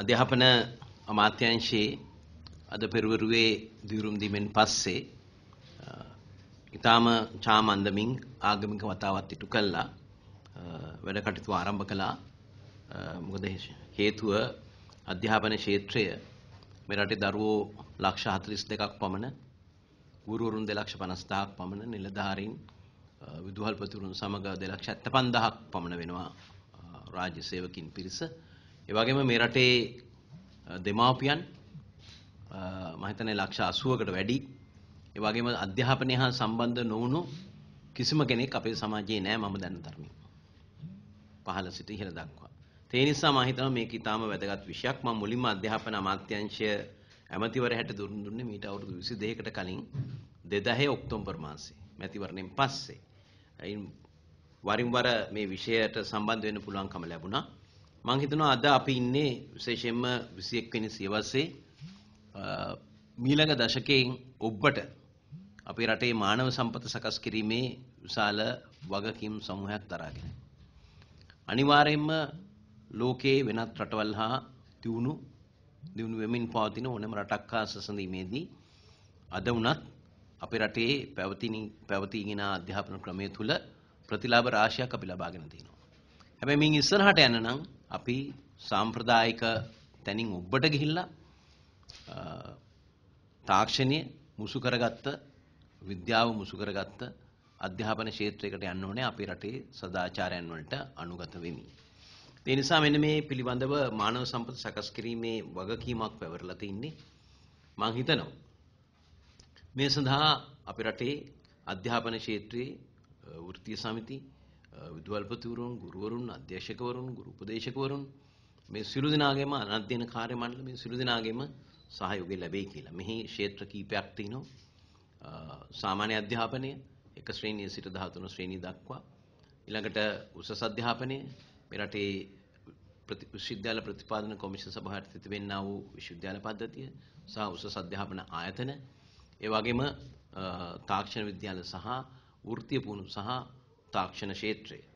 අධ්‍යාපන අමාත්‍යංශයේ අද පෙරවරුවේ දියුරුම් දීමෙන් පස්සේ ඉතාම චාමන්දමින් ආගමික වතාවත් ඉටු කළා වැඩ කටයුතු ආරම්භ කළා මොකද හේතුව අධ්‍යාපන ක්ෂේත්‍රය මේ රටේ දරුවෝ ලක්ෂ 42ක් පමණ ගුරුවරුන් 250,000ක් පමණ නිලධාරීන් විදුහල්පතිවරුන් සමග 275,000ක් පමණ වෙනවා රාජ්‍ය සේවකින් පිරිස ඒ වගේම මේ රටේ දෙමාපියන් මම හිතන්නේ ලක්ෂ 80කට වැඩි ඒ වගේම අධ්‍යාපනය හා සම්බන්ධ නොවුණු කිසිම කෙනෙක් අපේ සමාජයේ නෑ මම දන්න තරමින්. පහළ සිට ඉහළ දක්වා. ඒ නිසා මම හිතනවා මේක ඊටාම වැදගත් විෂයක්. මම මුලින්ම අධ්‍යාපන අමාත්‍යාංශය ඇමතිවරයාට දුන් දුන්නේ මීට අවුරුදු 22කට කලින් 2010 ඔක්තෝබර් මාසේ මැතිවරණයෙන් පස්සේ. වරින් වර මේ විෂයට සම්බන්ධ වෙන්න පුළුවන්කම ලැබුණා. මං හිතනවා අද අපි ඉන්නේ විශේෂයෙන්ම 21 වෙනි සියවසේ මීළඟ දශකයෙන් ඔබට අපේ රටේ මානව සම්පත සකස් කිරීමේ විශාල වගකීම් සමූහයක් දරාගෙන. අනිවාර්යයෙන්ම ලෝකයේ වෙනත් රටවල් හා දියුණු දියුණු වෙමින් පවතින ඕනෑම රටක් හා සසඳීමේදී අද වුණත් අපේ රටේ පැවතින පැවතීගෙන අධ්‍යාපන ක්‍රමය තුල ප්‍රතිලාභ රාශියක් අපි ලබාගෙන තියෙනවා. හැබැයි මින් ඉස්සරහට යන්න නම් අපි සාම්ප්‍රදායික තැනින් ඔබ්බට ගිහිල්ලා තාක්ෂණය මුසු කරගත්ත විද්‍යාව මුසු කරගත්ත අධ්‍යාපන ක්ෂේත්‍රයකට යන්න ඕනේ අපේ රටේ සදාචාරයන් වලට අනුගත වෙමි. ඒ නිසා මෙන්න මේ පිළිබඳව මානව සම්පත සකස් කිරීමේ වගකීමක් පැවරලා තින්නේ. මම හිතනවා මේ සඳහා අපේ රටේ අධ්‍යාපන ක්ෂේත්‍රයේ වෘත්තීය සමිති විදුවල්පතිවරුන් ගුරුවරුන් අධ්‍යක්ෂකවරුන් ගුරුපදේශකවරුන් මේ සියලු දෙනාගේම අධ්‍යයන කාර්ය මණ්ඩල මේ සියලු දෙනාගේම සහයෝගය ලැබෙයි කියලා. මෙහි ක්ෂේත්‍ර කීපයක් තියෙනවා. සාමාන්‍ය අධ්‍යාපනය එක ශ්‍රේණිය සිට 13 ශ්‍රේණිය දක්වා ඊළඟට උසස් අධ්‍යාපනය මේ රටේ විශ්වවිද්‍යාල ප්‍රතිපාදන කොමිෂන් සභාවට තිබෙනා වූ විශ්වවිද්‍යාල පද්ධතිය සහ උසස් අධ්‍යාපන ආයතන ඒ වගේම තාක්ෂණ විද්‍යාල සහ වෘත්තීය පුහුණු සහ තාක්ෂණ ක්ෂේත්‍රයේ.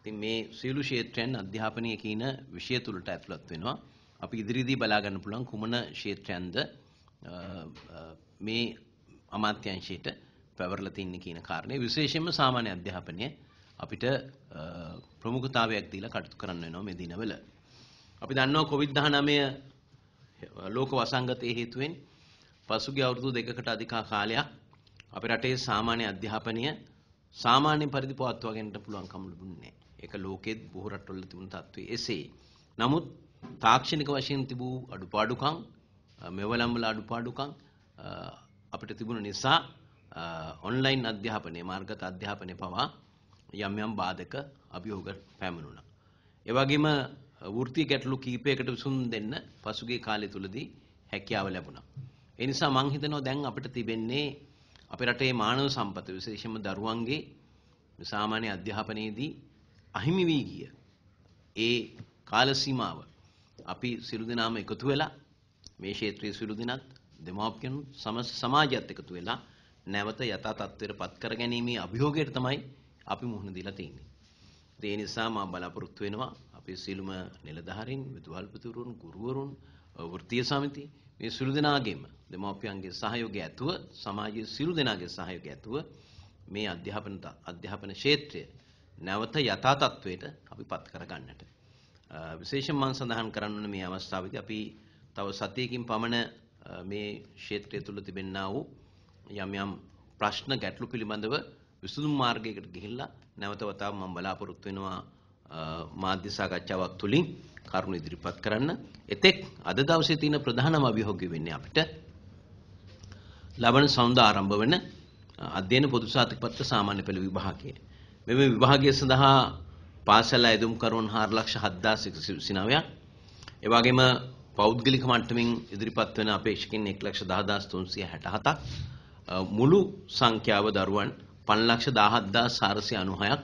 ඉතින් මේ සියලු ක්ෂේත්‍රයන් අධ්‍යාපනය කියන විෂය තුළට ඇතුළත් වෙනවා. අපි ඉදිරියේදී බලා ගන්න පුළුවන් කුමන ක්ෂේත්‍රයන්ද මේ අමාත්‍යංශයට පැවරලා තින්නේ කියන කාරණේ විශේෂයෙන්ම සාමාන්‍ය අධ්‍යාපනයේ අපිට ප්‍රමුඛතාවයක් දීලා කටයුතු කරන්න වෙනවා මේ දිනවල. අපි දන්නවා COVID-19 ලෝක වසංගතයේ හේතුවෙන් පසුගිය අවුරුදු දෙකකට අධික කාලයක් අපේ රටේ සාමාන්‍ය අධ්‍යාපනය සාමාන්‍ය පරිදි පවත්වා ගන්නට පුළුවන්කම ලැබුණේ ඒක ලෝකෙත් බොහෝ රටවල තිබුණ තත්ත්වයේ එසේ. නමුත් තාක්ෂණික වශයෙන් තිබූ අඩුපාඩුකම් මෙවලම් වල අඩුපාඩුකම් අපිට තිබුණ නිසා ඔන්ලයින් අධ්‍යාපනයේ මාර්ගගත අධ්‍යාපනයේ පවා යම් යම් බාධක අභියෝග පැමිණුණා. ඒ වගේම වෘත්ති ගැටලු කීපයකට විසුම් දෙන්න පසුගිය කාලය තුලදී හැකියාව ලැබුණා. ඒ නිසා මම හිතනවා දැන් අපිට තිබෙන්නේ අපේ රටේ මානව සම්පත විශේෂයෙන්ම දරුවන්ගේ සාමාන්‍ය අධ්‍යාපනයේදී අහිමි වී ගිය ඒ කාල සීමාව අපි සිළු දෙනාම එකතු වෙලා මේ ක්ෂේත්‍රයේ සිළු දෙනත් දෙමාපියන් සමස්ත සමාජයත් එකතු වෙලා නැවත යථා තත්ත්වයට පත් කර ගැනීමේ අභියෝගයට තමයි අපි මුහුණ දීලා තියෙන්නේ. ඒ නිසා මම බලාපොරොත්තු වෙනවා අපේ සිළුම නිලධාරීන්, විදුහල්පතිවරුන්, ගුරුවරුන්, වෘත්තීය සමිති මේ සිළු දෙනාගේම දෙමාපියන්ගේ සහයෝගය ඇතුව සමාජයේ සිළු දෙනාගේ සහයෝගය ඇතුව මේ අධ්‍යාපන අධ්‍යාපන ක්ෂේත්‍රය නැවත යථා තත්වයට අපි පත් කරගන්නට විශේෂයෙන් මම සඳහන් කරන්න ඕනේ මේ අවස්ථාවේදී අපි තව සතියකින් පමණ මේ ක්ෂේත්‍රය තුල තිබෙන්නා වූ යම් යම් ප්‍රශ්න ගැටලු පිළිබඳව විසඳුම් මාර්ගයකට ගිහිල්ලා නැවත වතාවක් මම බලාපොරොත්තු වෙනවා මාධ්‍ය සාකච්ඡාවක් තුලින් කරුණු ඉදිරිපත් කරන්න. එතෙක් අද දවසේ තියෙන ප්‍රධානම අභියෝගය වෙන්නේ අපිට ලබන සඳ ආරම්භ වෙන අධ්‍යයන පොදු සාතික පත්‍ර සාමාන්‍ය පෙළ විභාගය. මෙම විභාගය සඳහා පාසල් ඇදුම් කරුවන් 4,07,129ක් ඒ වගේම පෞද්ගලික මට්ටමින් ඉදිරිපත් වෙන අපේක්ෂකින් 1,10,367ක් මුළු සංඛ්‍යාව දරුවන් 5,17,496ක්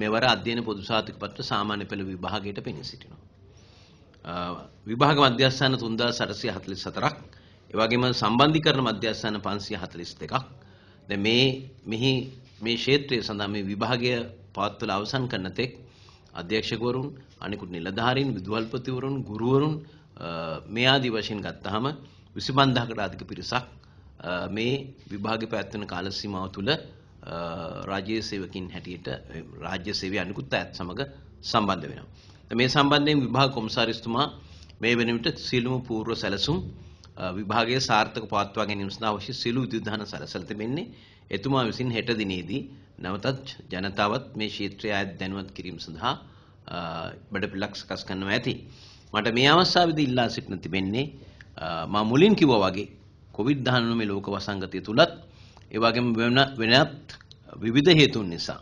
මෙවර අධ්‍යයන පොදු සාතික පත්‍ර සාමාන්‍ය පෙළ විභාගයට පෙනී සිටිනවා. විභාග මධ්‍යස්ථාන 3844ක් ඒ වගේම සම්බන්ධීකරණ මධ්‍යස්ථාන 542ක් දැන් මේ මෙහි මේ ක්ෂේත්‍රය සඳහා මේ විභාගය පවත්වලා අවසන් කරන තෙක් අධ්‍යක්ෂකවරුන් අනිකුත් නිලධාරීන් විදුහල්පතිවරුන් ගුරුවරුන් මේ ආදී වශයෙන් ගත්තාම 25000කට අධික පිරිසක් මේ විභාගේ පැවැත්වෙන කාල සීමාව තුළ රාජ්‍ය සේවකින් හැටියට රාජ්‍ය සේවය අනිකුත් අයත් සමග සම්බන්ධ වෙනවා. මේ සම්බන්ධයෙන් විභාග කොමසාරිස්තුමා මේ වෙනවිට සියලුම පූර්ව සැලසුම් විභාගයේ සාර්ථක පවත්වා ගැනීම සඳහා අවශ්‍ය සියලු විධාන සැලසල තිබෙන්නේ එතුමා විසින් හෙට දිනේදී නැවතත් ජනතාවත් මේ ක්ෂේත්‍රය අයත් දැනුවත් කිරීම සඳහා බඩපිලක් සකස් කරනවා ඇති. මට මේ අවස්ථාවේදී ඉල්ලා සිටින තිබෙන්නේ මම මුලින් කිව්වා වගේ කොවිඩ් 19 මේ ලෝක වසංගතය තුලත් ඒ වගේම වෙනත් විවිධ හේතුන් නිසා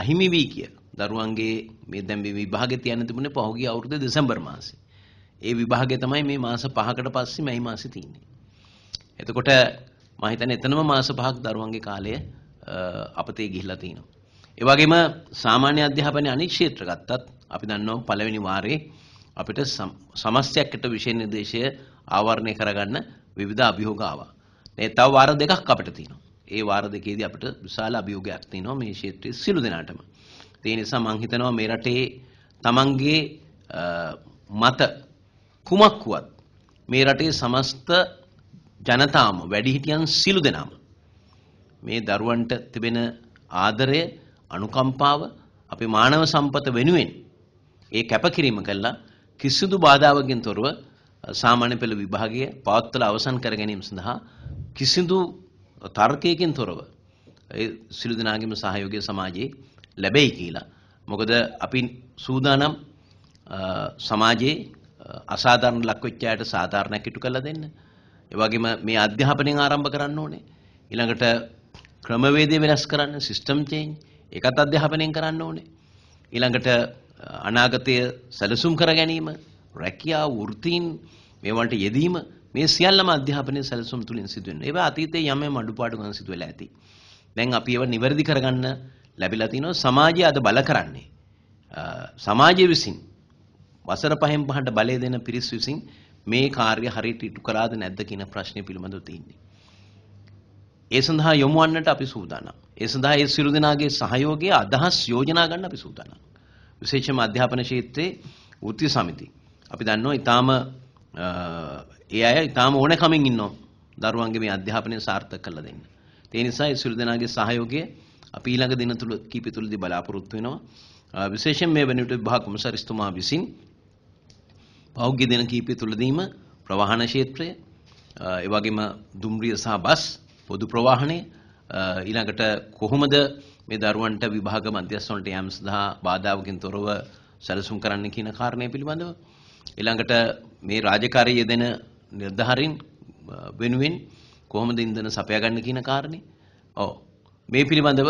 අහිමි වී කියලා. දරුවන්ගේ මේ දැන් මේ විභාගෙ තියන්න තිබුණේ පහුගිය අවුරුද්දේ දෙසැම්බර් මාසේ. ඒ විභාගය තමයි මේ මාස 5කට පස්සේ මැයි මාසේ තියෙන්නේ. එතකොට මම හිතන්නේ එතනම මාස 5ක් දරුවන්ගේ කාලය අපතේ ගිහිලා තිනවා. ඒ වගේම සාමාන්‍ය අධ්‍යාපනයේ අනික් ක්ෂේත්‍ර ගත්තත් අපි දන්නවා පළවෙනි වාරේ අපිට සමස්තයක්කට විෂය නිර්දේශය ආවරණය කරගන්න විවිධ අභියෝග ආවා. මේ තව වාර දෙකක් අපිට තියෙනවා. ඒ වාර දෙකේදී අපිට විශාල අභියෝගයක් තියෙනවා මේ ක්ෂේත්‍රයේ සිළු දෙනාටම. ඒ නිසා මම හිතනවා මේ රටේ තමන්ගේ මත කුමක් වුවත් මේ රටේ සමස්ත ජනතාවම වැඩිහිටියන් සිළු දෙනාම මේ දරුවන්ට තිබෙන ආදරය අනුකම්පාව අපේ මානව සම්පත වෙනුවෙන් ඒ කැපකිරීම කළා කිසිදු බාධාවකින් තොරව සාමාන්‍ය පෙළ විභාගය පවත්වලා අවසන් කර ගැනීම සඳහා කිසිදු තර්කයකින් තොරව සිළු දෙනාගේම සහයෝගය සමාජයේ ලැබෙයි කියලා. මොකද අපි සූදානම් සමාජයේ අසාධාරණ ලක්වෙච්ච අයට සාධාරණයක් ඉටු කරලා දෙන්න. ඒ වගේම මේ අධ්‍යාපනයෙන් ආරම්භ කරන්න ඕනේ. ඊළඟට ක්‍රමවේදය වෙනස් කරන්න සිස්ටම් චේන්ජ් ඒකත් අධ්‍යාපනයෙන් කරන්න ඕනේ. ඊළඟට අනාගතය සැලසුම් කර ගැනීම, රැකියාව, වෘත්තීන් මේවලට යෙදීම මේ සියල්ලම අධ්‍යාපනයේ සැලසුම් තුලින් සිදුවෙනවා. ඒවා අතීතයේ යම් යම් අඩුපාඩුකම් සිදුවෙලා ඇති. දැන් අපි ඒව නිවැරදි කරගන්න ලැබිලා තිනවා සමාජය අද බල කරන්නේ. සමාජය විසින් වසර පහෙන් පහට බලය දෙන පිරිස් විසින් මේ කාර්ය හරියට ඉටු කරාද නැද්ද කියන ප්‍රශ්නේ පිළිබඳව තියෙන්නේ. ඒ සඳහා යොමු වන්නට අපි සූදානම්. ඒ සඳහා ඒ සියලු දෙනාගේ සහයෝගය අදහස් යෝජනා ගන්න අපි සූදානම්. විශේෂයෙන්ම අධ්‍යාපන ක්ෂේත්‍රයේ වෘත්ති සමිති. අපි දන්නවා ඊටාම ඒ අය ඉතාම ඕන කමින් ඉන්නවා දරුවන්ගේ මේ අධ්‍යාපනය සාර්ථක කරලා දෙන්න. ඒ නිසා ඒ සියලු දෙනාගේ සහයෝගය අපි ඊළඟ දින තුල කීපය තුලදී බලාපොරොත්තු වෙනවා. විශේෂයෙන් මේ වෙනුවට විභාග කොමසාරිස්තුමා විසින් පෞද්ගලික දින කීපය තුලදීම ප්‍රවාහන ක්ෂේත්‍රය ඒ වගේම දුම්රිය සහ බස් පොදු ප්‍රවාහනය ඊළඟට කොහොමද මේ දරුවන්ට විභාග මධ්‍යස්ථාන වලට යාම සඳහා බාධාවකින් තොරව සැලසුම් කරන්න කියන කාරණය පිළිබඳව ඊළඟට මේ රාජකාරිය යෙදෙන නිර්ධාරීන් වෙනුවෙන් කොහොමද ඉන්ධන සපයා ගන්න කියන කාරණේ. ඔව්. මේ පිළිබඳව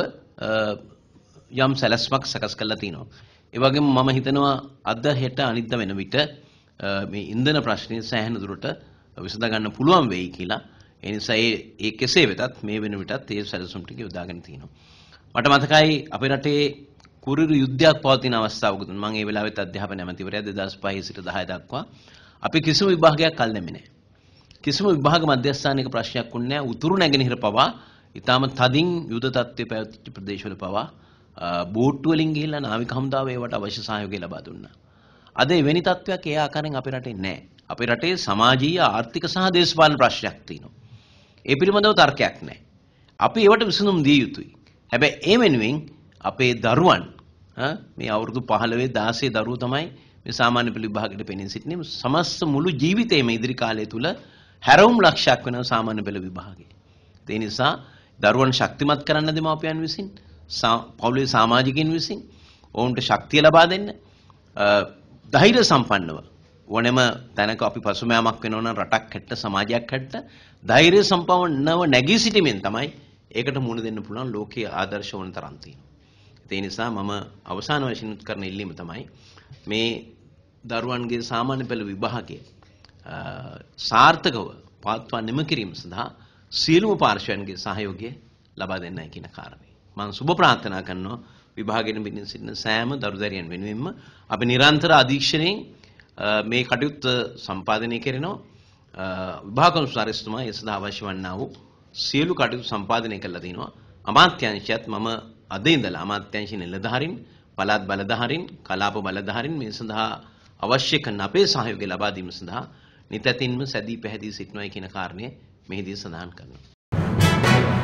යම් සැලැස්මක් සකස් කරලා තිනවා. ඒ වගේම මම හිතනවා අද හෙට අනිද්දා වෙන විට මේ ඉන්ධන ප්‍රශ්නේ සෑහෙන දුරට විසඳ ගන්න පුළුවන් වෙයි කියලා. ඒ නිසා ඒ ඒ කෙසේ වෙතත් මේ වෙන විටත් ඒ සැලැස්ම ටික යොදාගෙන තිනවා. මට මතකයි අපේ රටේ කුරිරු යුද්ධයක් පවතින අවස්ථාවක තුන මම ඒ වෙලාවෙත් අධ්‍යාපන ඇමතිවරයා 2005 සිට 10 දක්වා අපි කිසිම විභාගයක් කල් දැමේ නැහැ. කිසිම විභාග මධ්‍යස්ථානික ප්‍රශ්නයක් උන්නේ නැහැ. උතුරු නැගෙනහිර පවා ඊටාම තදින් යුද තත්ත්වයේ පැවතිච්ච ප්‍රදේශවල පවා බෝට්ටු වලින් ගිහිල්ලා නාවික හමුදාව ඒවට අවශ්‍ය සහයෝගය ලබා දුන්නා. අද එවැනි තත්ත්වයක් ඒ ආකාරයෙන් අපේ රටේ නැහැ. අපේ රටේ සමාජීය ආර්ථික සහ දේශපාලන ප්‍රශ්නයක් තියෙනවා. ඒ පිළිබඳව තර්කයක් නැහැ. අපි ඒවට විසඳුම් දිය යුතුයි. හැබැයි ඒ වෙනුවෙන් අපේ දරුවන් මේ අවුරුදු 15 16 දරුවෝ තමයි මේ සාමාන්‍ය පෙළ විභාගයට පෙනී සිටින්නේ සමස්ත මුළු ජීවිතේම ඉදිරි කාලය තුල හැරවුම් ලක්ෂයක් වෙන සාමාන්‍ය පෙළ විභාගය. ඒ නිසා දරුවන් ශක්තිමත් කරන්න දෙමාපියන් විසින් පවුලේ සමාජිකයින් විසින් ඔවුන්ට ශක්තිය ලබා දෙන්න ධෛර්ය සම්පන්නව ඕනෙම තැනක අපි පසුම යමක් වෙනවන රටක් හැට්ට සමාජයක් හැට්ට ධෛර්ය සම්පන්නව නැගී සිටීමෙන් තමයි ඒකට මුණ දෙන්න පුළුවන් ලෝකයේ ආදර්ශ වන තරම් තියෙනවා ඒ නිසා මම අවසාන වශයෙන් කරන ඉල්ලීම තමයි මේ දරුවන්ගේ සාමාන්‍ය පෙළ විභාගය සාර්ථකව පාත්වා නිම කිරීම සඳහා සියලුම පාර්ශවයන්ගේ සහයෝගය ලබා දෙන්නයි කියන කාරණේ. මම සුබ ප්‍රාර්ථනා කරනවා විභාගයෙන් බිඳින් සිටින සෑම දරුදැරියන් වෙනුවෙන්ම අපි නිරන්තර අධීක්ෂණයෙන් මේ කටයුත්ත සම්පාදනය කරනවා විභාග කොමසාරිස්තුමා ඒ සඳහා අවශ්‍ය වන්නා වූ සියලු කටයුතු සම්පාදනය කළා දිනවා අමාත්‍යංශයත් මම අද ඉඳලා අමාත්‍යංශ නිලධාරීන් පළාත් බලධාරීන් කලාප බලධාරීන් මේ සඳහා අවශ්‍ය කරන අපේ සහයෝගය ලබා දීම සඳහා නිතැතින්ම සැදී පැහැදී සිටිනවා කියන කාරණය මෙහිදී සඳහන් කරනවා